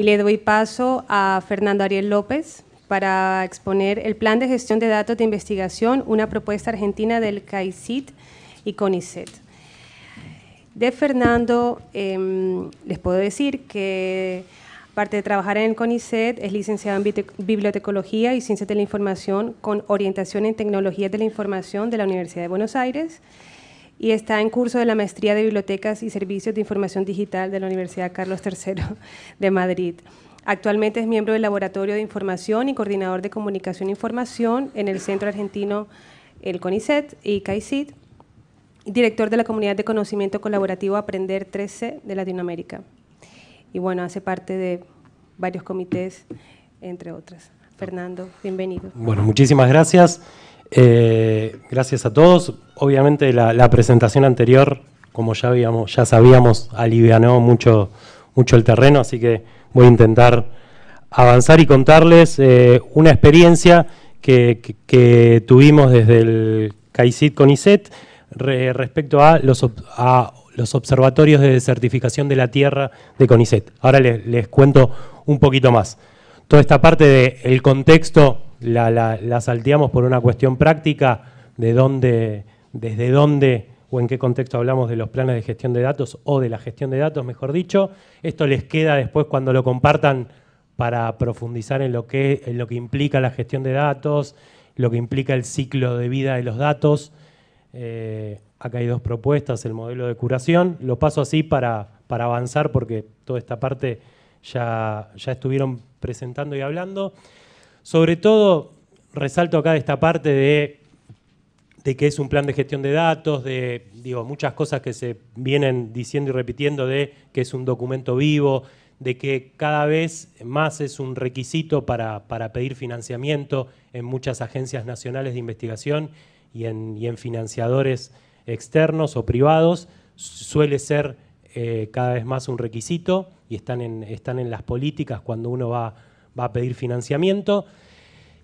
y le doy paso a Fernando Ariel López para exponer el Plan de Gestión de Datos de Investigación, una propuesta argentina del CAICIT y CONICET. De Fernando, em, les puedo decir que aparte de trabajar en el CONICET, es licenciado en Bibliotecología y Ciencias de la Información con orientación en Tecnologías de la Información de la Universidad de Buenos Aires y está en curso de la Maestría de Bibliotecas y Servicios de Información Digital de la Universidad Carlos III de Madrid. Actualmente es miembro del Laboratorio de Información y coordinador de Comunicación e Información en el Centro Argentino el CONICET y y director de la Comunidad de Conocimiento Colaborativo Aprender 13 de Latinoamérica. Y bueno, hace parte de varios comités, entre otras. Fernando, bienvenido. Bueno, muchísimas gracias. Eh, gracias a todos. Obviamente la, presentación anterior, como ya, sabíamos, alivianó mucho, mucho el terreno, así que voy a intentar avanzar y contarles eh, una experiencia que, tuvimos desde el CAICID CONICET respecto a los, observatorios de desertificación de la Tierra de CONICET. Ahora les, cuento un poquito más. Toda esta parte del contexto la, salteamos por una cuestión práctica de dónde, desde dónde o en qué contexto hablamos de los planes de gestión de datos o de la gestión de datos, mejor dicho. Esto les queda después cuando lo compartan para profundizar en lo que, implica la gestión de datos, lo que implica el ciclo de vida de los datos. Eh, acá hay dos propuestas, el modelo de curación. Lo paso así para, avanzar porque toda esta parte ya estuvieron presentando y hablando. Sobre todo, resalto acá esta parte de, que es un plan de gestión de datos, de digo, muchas cosas que se vienen diciendo y repitiendo de que es un documento vivo, de que cada vez más es un requisito para, pedir financiamiento en muchas agencias nacionales de investigación y en, financiadores externos o privados, suele ser eh, cada vez más un requisito y están en, están en las políticas cuando uno va va a pedir financiamiento.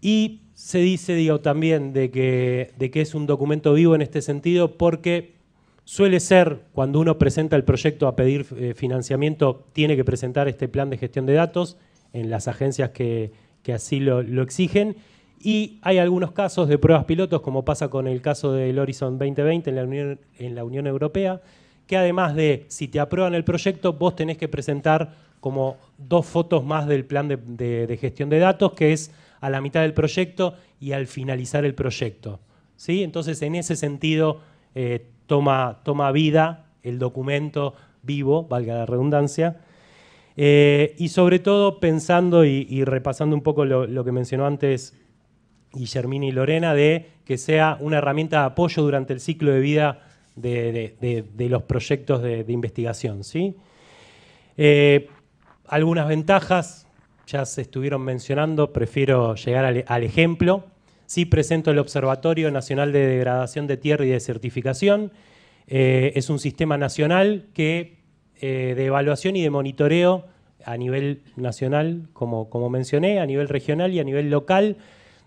Y se dice, digo, también de que, de que es un documento vivo en este sentido porque suele ser cuando uno presenta el proyecto a pedir eh, financiamiento, tiene que presentar este plan de gestión de datos en las agencias que, así lo, exigen. Y hay algunos casos de pruebas pilotos, como pasa con el caso del Horizon 2020 en la Unión, en la Unión Europea, que además de si te aprueban el proyecto, vos tenés que presentar como dos fotos más del plan de, gestión de datos, que es a la mitad del proyecto y al finalizar el proyecto. ¿sí? Entonces, en ese sentido, eh, toma, toma vida el documento vivo, valga la redundancia, eh, y sobre todo pensando y, repasando un poco lo, que mencionó antes Guillermina y Lorena, de que sea una herramienta de apoyo durante el ciclo de vida de, los proyectos de, investigación. ¿sí? Eh, algunas ventajas, ya se estuvieron mencionando, prefiero llegar al, ejemplo. Sí presento el Observatorio Nacional de Degradación de Tierra y de Certificación. Eh, es un sistema nacional que, eh, de evaluación y de monitoreo a nivel nacional, como, como mencioné, a nivel regional y a nivel local,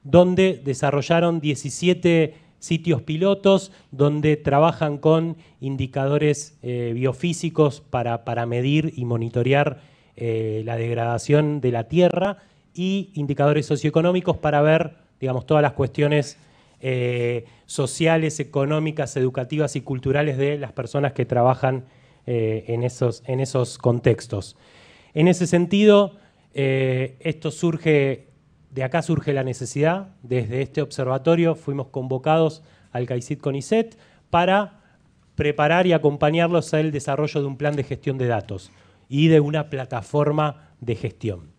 donde desarrollaron 17 sitios pilotos donde trabajan con indicadores eh, biofísicos para, para medir y monitorear eh, la degradación de la tierra y indicadores socioeconómicos para ver, digamos, todas las cuestiones eh, sociales, económicas, educativas y culturales de las personas que trabajan eh, en, esos, contextos. En ese sentido, esto surge, de acá surge la necesidad, desde este observatorio fuimos convocados al CAICIT CONICET para preparar y acompañarlos al desarrollo de un plan de gestión de datos y de una plataforma de gestión.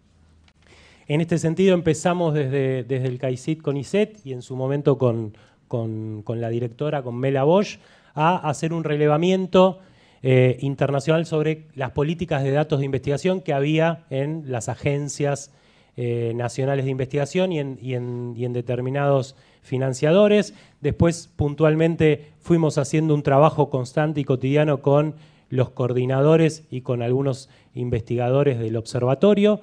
En este sentido empezamos desde, desde el CAICIT con ISET y en su momento con, la directora, con Mela Bosch, a hacer un relevamiento eh, internacional sobre las políticas de datos de investigación que había en las agencias eh, nacionales de investigación y en, y en, determinados financiadores. Después, puntualmente, fuimos haciendo un trabajo constante y cotidiano con los coordinadores y con algunos investigadores del observatorio.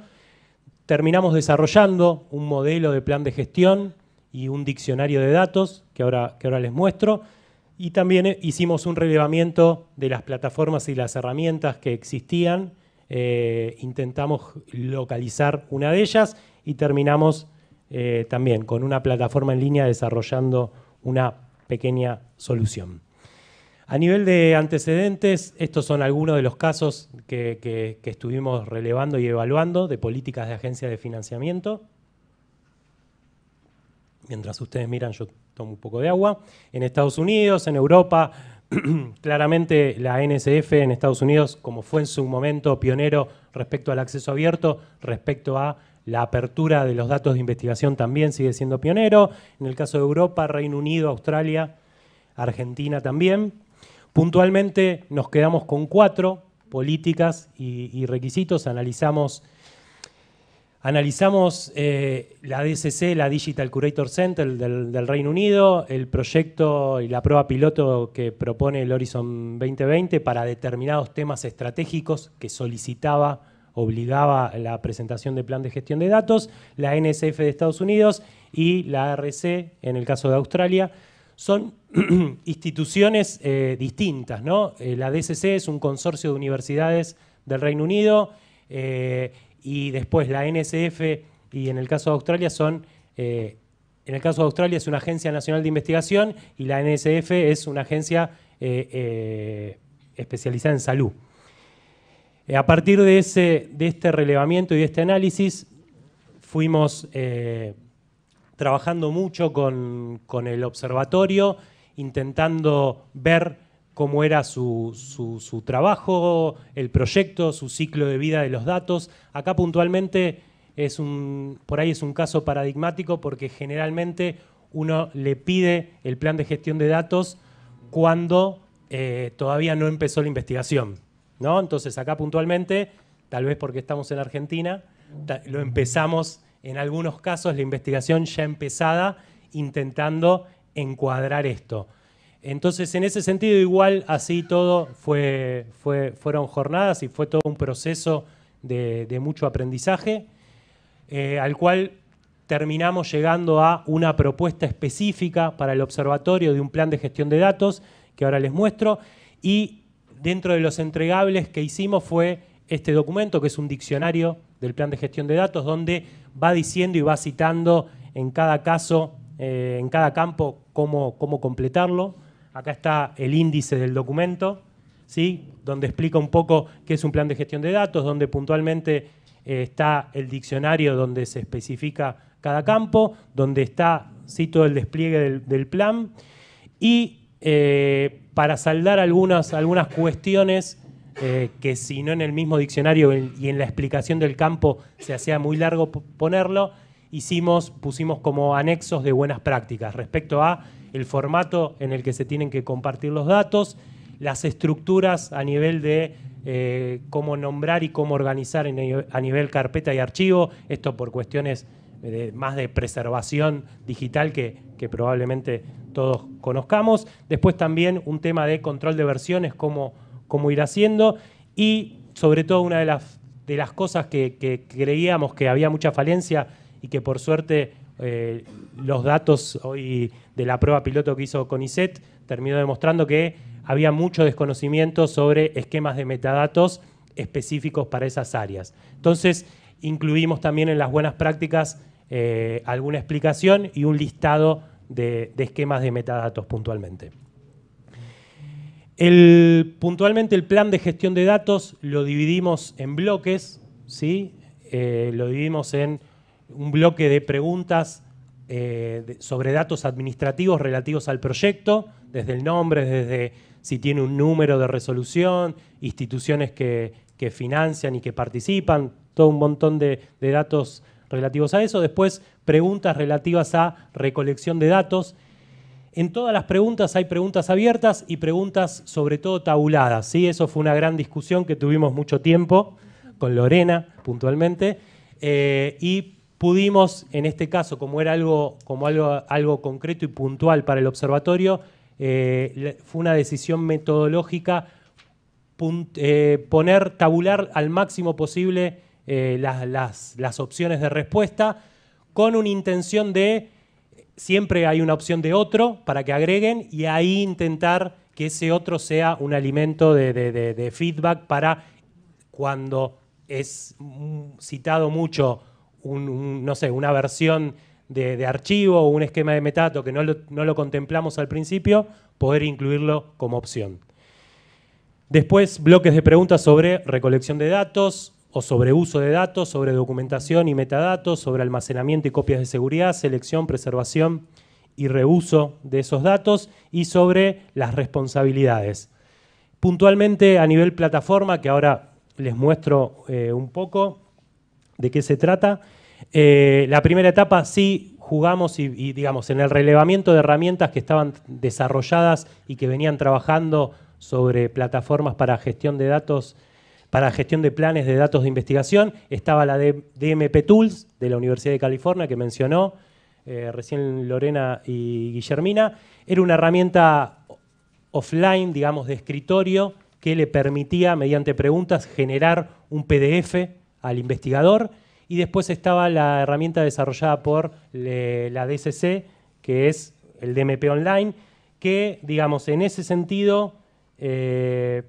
Terminamos desarrollando un modelo de plan de gestión y un diccionario de datos que ahora, que ahora les muestro. Y también eh, hicimos un relevamiento de las plataformas y las herramientas que existían. Eh, intentamos localizar una de ellas y terminamos eh, también con una plataforma en línea desarrollando una pequeña solución. A nivel de antecedentes, estos son algunos de los casos que, estuvimos relevando y evaluando de políticas de agencia de financiamiento. Mientras ustedes miran, yo tomo un poco de agua. En Estados Unidos, en Europa, claramente la NSF en Estados Unidos, como fue en su momento pionero respecto al acceso abierto, respecto a la apertura de los datos de investigación también sigue siendo pionero. En el caso de Europa, Reino Unido, Australia, Argentina también. Puntualmente nos quedamos con cuatro políticas y, requisitos, analizamos, analizamos eh, la DCC, la Digital Curator Center del, del, Reino Unido, el proyecto y la prueba piloto que propone el Horizon 2020 para determinados temas estratégicos que solicitaba obligaba la presentación de plan de gestión de datos, la NSF de Estados Unidos y la ARC en el caso de Australia, son instituciones eh, distintas. ¿no? Eh, la DCC es un consorcio de universidades del Reino Unido eh, y después la NSF y en el caso de Australia son... en el caso de Australia es una agencia nacional de investigación y la NSF es una agencia especializada en salud. a partir de, ese, de este relevamiento y de este análisis, fuimos trabajando mucho con, el observatorio, intentando ver cómo era su, trabajo, el proyecto, su ciclo de vida de los datos. Acá puntualmente es un, por ahí es un caso paradigmático porque generalmente uno le pide el plan de gestión de datos cuando eh, todavía no empezó la investigación. ¿no? Entonces acá puntualmente, tal vez porque estamos en Argentina, lo empezamos en algunos casos la investigación ya empezada intentando encuadrar esto. Entonces, en ese sentido, igual así todo fue, fueron jornadas y fue todo un proceso de, mucho aprendizaje, eh, al cual terminamos llegando a una propuesta específica para el observatorio de un plan de gestión de datos, que ahora les muestro, y dentro de los entregables que hicimos fue este documento, que es un diccionario del plan de gestión de datos, donde va diciendo y va citando en cada caso, eh, en cada campo, cómo, cómo completarlo. Acá está el índice del documento, ¿sí? donde explica un poco qué es un plan de gestión de datos, donde puntualmente eh, está el diccionario donde se especifica cada campo, donde está, sí, todo el despliegue del, plan. Y eh, para saldar algunas, algunas cuestiones eh, que si no en el mismo diccionario y en la explicación del campo se hacía muy largo ponerlo, hicimos, pusimos como anexos de buenas prácticas respecto a el formato en el que se tienen que compartir los datos, las estructuras a nivel de eh, cómo nombrar y cómo organizar a nivel carpeta y archivo, esto por cuestiones eh, más de preservación digital que, que, probablemente todos conozcamos. Después también un tema de control de versiones, cómo cómo ir haciendo y sobre todo una de las, cosas que, creíamos que había mucha falencia y que por suerte eh, los datos hoy de la prueba piloto que hizo CONICET terminó demostrando que había mucho desconocimiento sobre esquemas de metadatos específicos para esas áreas. Entonces, incluimos también en las buenas prácticas eh, alguna explicación y un listado de esquemas de metadatos puntualmente puntualmente el plan de gestión de datos lo dividimos en bloques, ¿sí? Eh, lo dividimos en un bloque de preguntas eh, sobre datos administrativos relativos al proyecto, desde el nombre, desde si tiene un número de resolución, instituciones que, financian y que participan, todo un montón de datos relativos a eso. Después, preguntas relativas a recolección de datos en todas las preguntas hay preguntas abiertas y preguntas sobre todo tabuladas. ¿sí? Eso fue una gran discusión que tuvimos mucho tiempo con Lorena puntualmente eh, y pudimos, en este caso, como era algo, como algo, algo concreto y puntual para el observatorio, eh, fue una decisión metodológica eh, poner, tabular al máximo posible las opciones de respuesta con una intención de siempre hay una opción de otro para que agreguen y ahí intentar que ese otro sea un alimento de, feedback para cuando es citado mucho no sé, una versión de, archivo o un esquema de metadato que no lo, contemplamos al principio, poder incluirlo como opción. Después, bloques de preguntas sobre recolección de datos, o sobre uso de datos, sobre documentación y metadatos, sobre almacenamiento y copias de seguridad, selección, preservación y reuso de esos datos y sobre las responsabilidades. Puntualmente a nivel plataforma, que ahora les muestro eh, un poco de qué se trata, eh, la primera etapa sí jugamos y, digamos en el relevamiento de herramientas que estaban desarrolladas y que venían trabajando sobre plataformas para gestión de datos para gestión de planes de datos de investigación estaba la DMP Tools de la Universidad de California que mencionó eh, recién Lorena y Guillermina. Era una herramienta offline, digamos, de escritorio que le permitía, mediante preguntas, generar un PDF al investigador. Y después estaba la herramienta desarrollada por la DCC, que es el DMP Online, que, digamos, en ese sentido eh,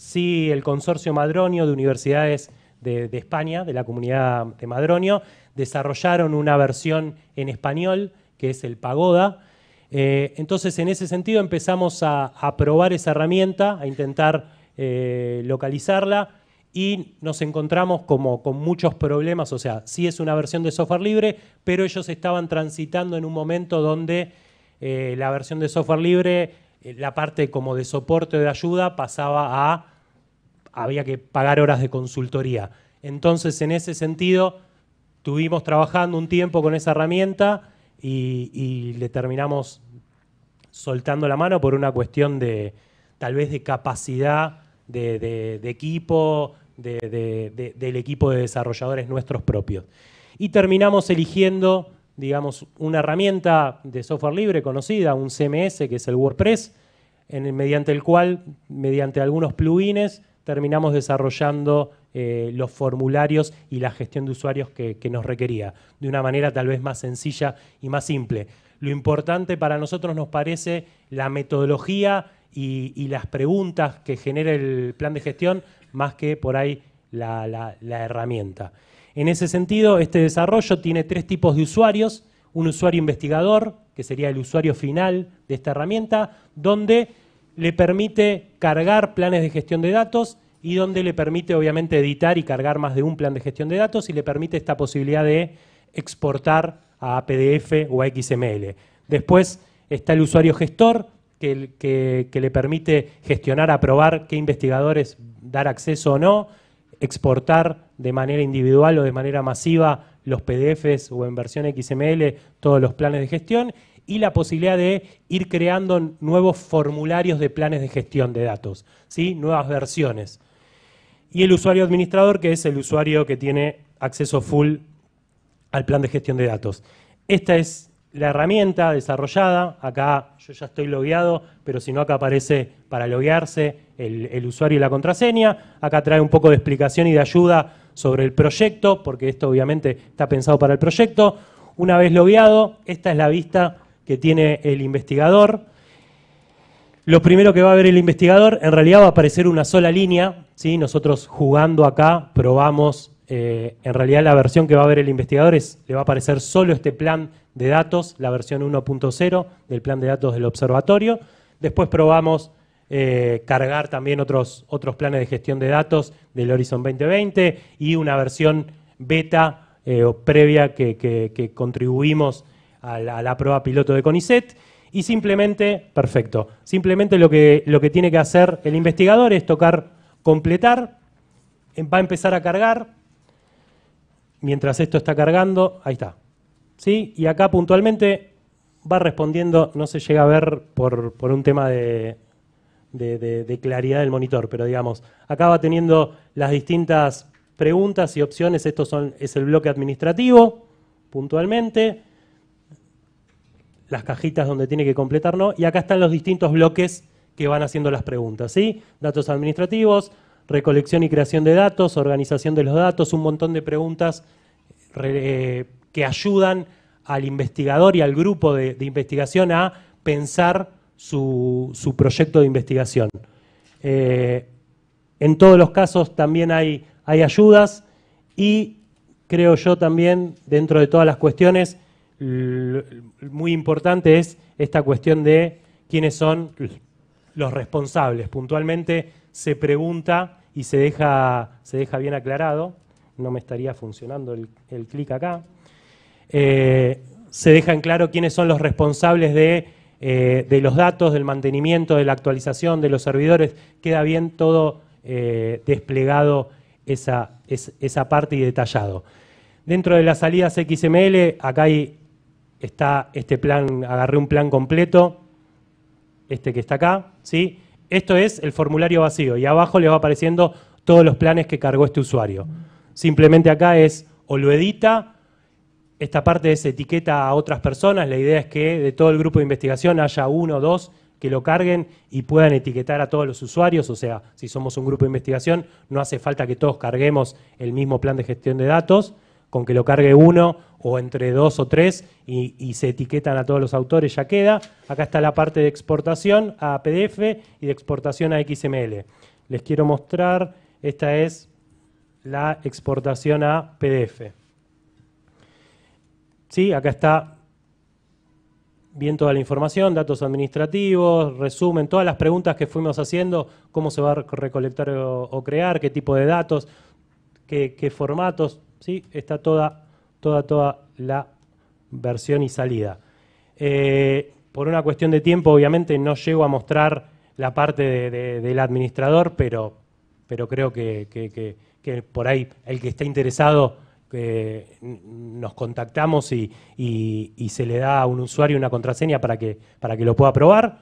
sí el consorcio Madronio de universidades de, España, de la comunidad de Madronio, desarrollaron una versión en español, que es el Pagoda. Eh, entonces, en ese sentido, empezamos a, probar esa herramienta, a intentar eh, localizarla y nos encontramos como con muchos problemas, o sea, sí es una versión de software libre, pero ellos estaban transitando en un momento donde eh, la versión de software libre eh, la parte como de soporte o de ayuda pasaba a, había que pagar horas de consultoría. Entonces, en ese sentido, tuvimos trabajando un tiempo con esa herramienta y, le terminamos soltando la mano por una cuestión de, tal vez, de capacidad de, equipo, del equipo de desarrolladores nuestros propios. Y terminamos eligiendo digamos, una herramienta de software libre conocida, un CMS, que es el WordPress, en mediante el cual, mediante algunos plugins, terminamos desarrollando eh, los formularios y la gestión de usuarios que, nos requería, de una manera tal vez más sencilla y más simple. Lo importante para nosotros nos parece la metodología y, las preguntas que genera el plan de gestión, más que por ahí la herramienta. En ese sentido, este desarrollo tiene tres tipos de usuarios. Un usuario investigador, que sería el usuario final de esta herramienta, donde le permite cargar planes de gestión de datos y donde le permite obviamente editar y cargar más de un plan de gestión de datos y le permite esta posibilidad de exportar a PDF o a XML. Después está el usuario gestor, que, que, le permite gestionar, aprobar qué investigadores dar acceso o no, exportar de manera individual o de manera masiva los PDFs o en versión XML todos los planes de gestión y la posibilidad de ir creando nuevos formularios de planes de gestión de datos, ¿sí? nuevas versiones. Y el usuario administrador, que es el usuario que tiene acceso full al plan de gestión de datos. Esta es la herramienta desarrollada, acá yo ya estoy logueado, pero si no acá aparece para loguearse el, el usuario y la contraseña, acá trae un poco de explicación y de ayuda sobre el proyecto, porque esto obviamente está pensado para el proyecto. Una vez logueado, esta es la vista que tiene el investigador. Lo primero que va a ver el investigador, en realidad va a aparecer una sola línea. Nosotros jugando acá probamos, eh, en realidad la versión que va a ver el investigador es, le va a aparecer solo este plan de datos, la versión 1.0 del plan de datos del observatorio. Después probamos eh, cargar también otros, otros planes de gestión de datos del Horizon 2020 y una versión beta eh, o previa que, contribuimos a la, prueba piloto de CONICET. Y simplemente, perfecto, simplemente lo que, lo que tiene que hacer el investigador es tocar completar, em, va a empezar a cargar, mientras esto está cargando, ahí está. ¿Sí? Y acá puntualmente va respondiendo, no se llega a ver por un tema de, de, claridad del monitor, pero digamos, acá va teniendo las distintas preguntas y opciones. esto son, es el bloque administrativo, puntualmente, las cajitas donde tiene que completar no, y acá están los distintos bloques que van haciendo las preguntas, ¿sí? Datos administrativos, recolección y creación de datos, organización de los datos, un montón de preguntas eh, que ayudan al investigador y al grupo de, de investigación a pensar su, proyecto de investigación. Eh, en todos los casos también hay, ayudas y creo yo también, dentro de todas las cuestiones, muy importante es esta cuestión de quiénes son los responsables. Puntualmente se pregunta y se deja, se deja bien aclarado, no me estaría funcionando el, clic acá, eh, se deja en claro quiénes son los responsables de eh, de los datos, del mantenimiento, de la actualización, de los servidores, queda bien todo eh, desplegado esa, parte y detallado. Dentro de las salidas XML, acá está este plan, agarré un plan completo, este que está acá, ¿sí? Esto es el formulario vacío y abajo le va apareciendo todos los planes que cargó este usuario. Simplemente acá es o lo edita esta parte es etiqueta a otras personas, la idea es que de todo el grupo de investigación haya uno o dos que lo carguen y puedan etiquetar a todos los usuarios, o sea, si somos un grupo de investigación, no hace falta que todos carguemos el mismo plan de gestión de datos, con que lo cargue uno o entre dos o tres y, y se etiquetan a todos los autores, ya queda. Acá está la parte de exportación a PDF y de exportación a XML. Les quiero mostrar, esta es la exportación a PDF. ¿sí? Acá está bien toda la información, datos administrativos, resumen, todas las preguntas que fuimos haciendo, cómo se va a recolectar o, crear, qué tipo de datos, qué, formatos, ¿sí? Está toda, toda, toda la versión y salida. Eh, por una cuestión de tiempo, obviamente, no llego a mostrar la parte del administrador, pero, pero creo que, que por ahí el que está interesado nos contactamos y, se le da a un usuario una contraseña para que, para que lo pueda probar.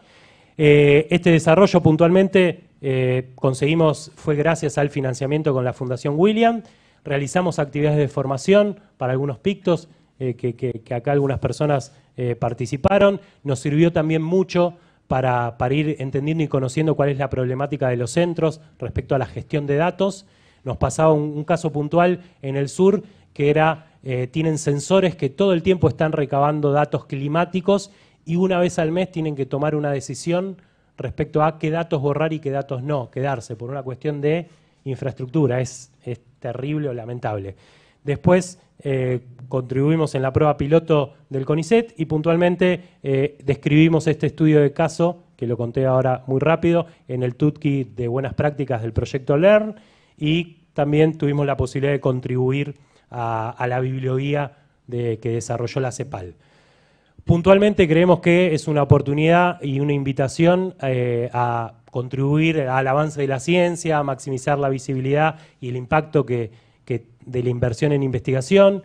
Eh, este desarrollo puntualmente eh, conseguimos, fue gracias al financiamiento con la Fundación William. Realizamos actividades de formación para algunos pictos, eh, que, acá algunas personas participaron. Nos sirvió también mucho para, ir entendiendo y conociendo cuál es la problemática de los centros respecto a la gestión de datos. Nos pasaba un, caso puntual en el sur que era, eh, tienen sensores que todo el tiempo están recabando datos climáticos y una vez al mes tienen que tomar una decisión respecto a qué datos borrar y qué datos no, quedarse, por una cuestión de infraestructura. Es, terrible o lamentable. Después eh, contribuimos en la prueba piloto del CONICET y puntualmente eh, describimos este estudio de caso, que lo conté ahora muy rápido, en el TUTKI de buenas prácticas del proyecto LEARN y también tuvimos la posibilidad de contribuir a, la biblioguía que desarrolló la CEPAL. Puntualmente creemos que es una oportunidad y una invitación eh, a contribuir al avance de la ciencia, a maximizar la visibilidad y el impacto que, de la inversión en investigación.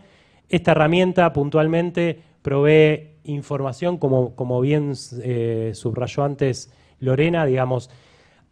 Esta herramienta puntualmente provee información, como, bien eh, subrayó antes Lorena, digamos,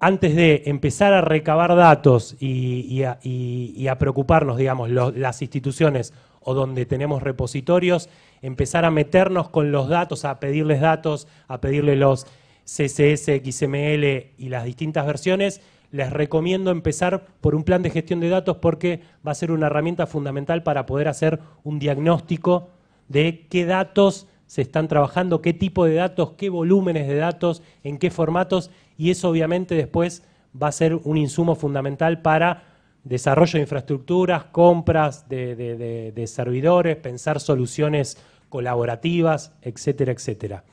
antes de empezar a recabar datos y, a, preocuparnos, digamos, las instituciones o donde tenemos repositorios, empezar a meternos con los datos, a pedirles datos, a pedirle los CSS, XML y las distintas versiones, les recomiendo empezar por un plan de gestión de datos porque va a ser una herramienta fundamental para poder hacer un diagnóstico de qué datos se están trabajando, qué tipo de datos, qué volúmenes de datos, en qué formatos, y eso obviamente después va a ser un insumo fundamental para desarrollo de infraestructuras, compras de, servidores, pensar soluciones colaborativas, etcétera, etcétera.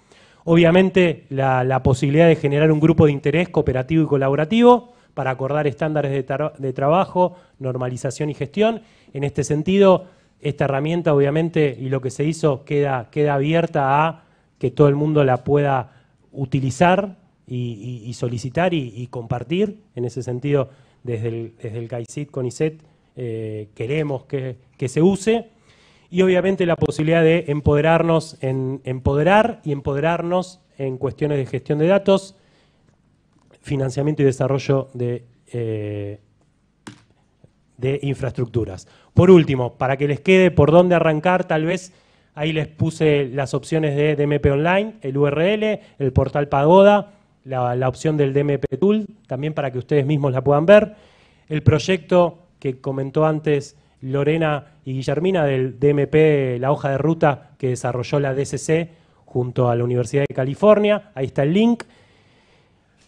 Obviamente la, posibilidad de generar un grupo de interés cooperativo y colaborativo para acordar estándares de trabajo, normalización y gestión. En este sentido, esta herramienta, obviamente, y lo que se hizo queda, queda abierta a que todo el mundo la pueda utilizar y, solicitar y, compartir. En ese sentido, desde el, desde el CAICIT, CONICET, eh, queremos que, se use. Y obviamente la posibilidad de empoderarnos, en, empoderar y empoderarnos en cuestiones de gestión de datos, financiamiento y desarrollo de, eh, de infraestructuras. Por último, para que les quede por dónde arrancar, tal vez ahí les puse las opciones de DMP Online, el URL, el portal Pagoda, la, opción del DMP Tool, también para que ustedes mismos la puedan ver. El proyecto que comentó antes Lorena y Guillermina del DMP, la hoja de ruta que desarrolló la DCC junto a la Universidad de California. Ahí está el link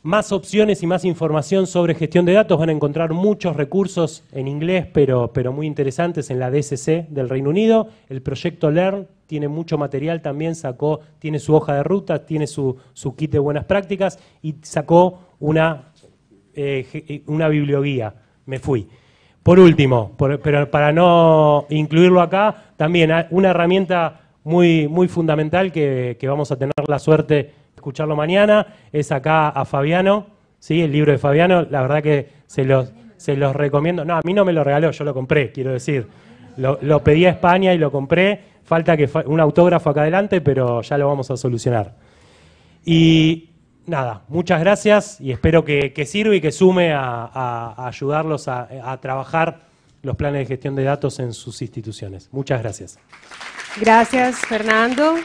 más opciones y más información sobre gestión de datos. Van a encontrar muchos recursos en inglés, pero, pero muy interesantes en la DSC del Reino Unido. El proyecto Learn tiene mucho material también, sacó, tiene su hoja de ruta, tiene su, kit de buenas prácticas y sacó una, eh, eh, una biblioguía. Me fui. Por último, pero para no incluirlo acá, también una herramienta muy, muy fundamental que, que vamos a tener la suerte escucharlo mañana, es acá a Fabiano, ¿sí? el libro de Fabiano, la verdad que se los, recomiendo. No, a mí no me lo regaló, yo lo compré, quiero decir. Lo, pedí a España y lo compré, falta que un autógrafo acá adelante, pero ya lo vamos a solucionar. Y nada, muchas gracias y espero que, sirva y que sume a, ayudarlos a, a trabajar los planes de gestión de datos en sus instituciones. Muchas gracias. Gracias, Fernando.